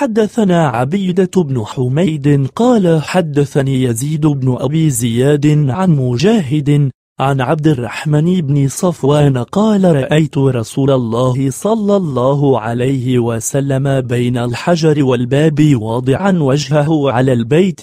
حدثنا عبيدة بن حميد قال حدثني يزيد بن أبي زياد عن مجاهد عن عبد الرحمن بن صفوان قال رأيت رسول الله صلى الله عليه وسلم بين الحجر والباب واضعا وجهه على البيت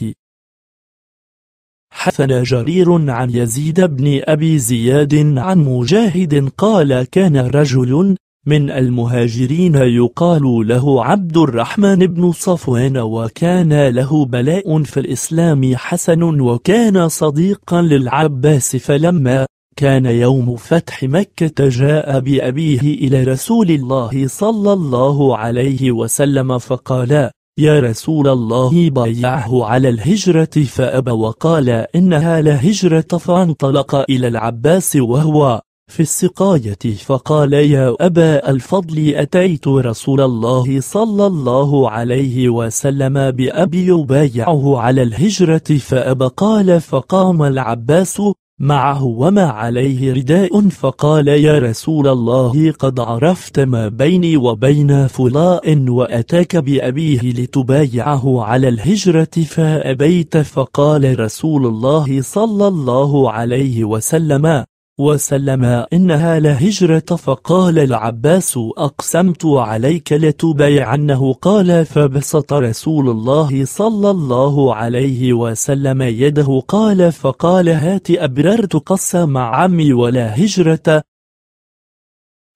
حثنا جرير عن يزيد بن أبي زياد عن مجاهد قال كان رجل من المهاجرين يقال له عبد الرحمن بن صفوان وكان له بلاء في الإسلام حسن وكان صديقا للعباس فلما كان يوم فتح مكة جاء بأبيه إلى رسول الله صلى الله عليه وسلم فقال يا رسول الله بايعه على الهجرة فأبى وقال إنها لهجرة فانطلق إلى العباس وهو في السقاية فقال يا أبا الفضل أتيت رسول الله صلى الله عليه وسلم بأبي يبايعه على الهجرة فأبى قال فقام العباس معه وما عليه رداء فقال يا رسول الله قد عرفت ما بيني وبين فلاء وأتاك بأبيه لتبايعه على الهجرة فأبيت فقال رسول الله صلى الله عليه وسلم وسلم إنها لهجرة فقال العباس أقسمت عليك لتبايعنه قال فبسط رسول الله صلى الله عليه وسلم يده قال فقال هات أبررت قسم مع عمي ولا هجرة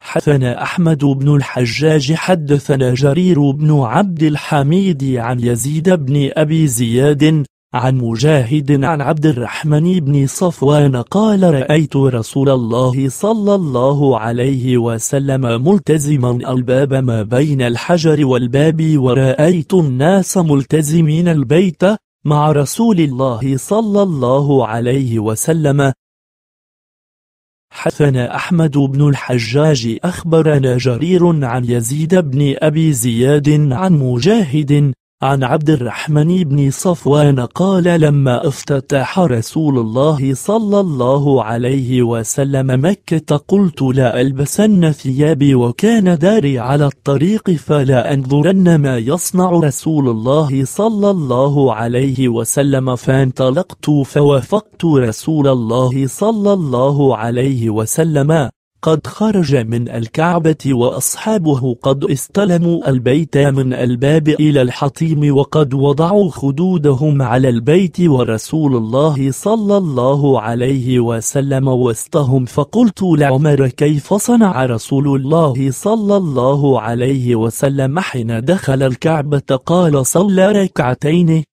حدثنا أحمد بن الحجاج حدثنا جرير بن عبد الحميد عن يزيد بن أبي زياد عن مجاهد عن عبد الرحمن بن صفوان قال رأيت رسول الله صلى الله عليه وسلم ملتزما الباب ما بين الحجر والباب ورأيت الناس ملتزمين البيت مع رسول الله صلى الله عليه وسلم حدثنا أحمد بن الحجاج أخبرنا جرير عن يزيد بن أبي زياد عن مجاهد عن عبد الرحمن بن صفوان قال لما افتتح رسول الله صلى الله عليه وسلم مكة قلت لا ألبسن ثيابي وكان داري على الطريق فلا أنظرن ما يصنع رسول الله صلى الله عليه وسلم فانطلقت فوافقت رسول الله صلى الله عليه وسلم قد خرج من الكعبة وأصحابه قد استلموا البيت من الباب إلى الحطيم وقد وضعوا خدودهم على البيت ورسول الله صلى الله عليه وسلم وسطهم فقلت لعمر كيف صنع رسول الله صلى الله عليه وسلم حين دخل الكعبة قال صلى ركعتين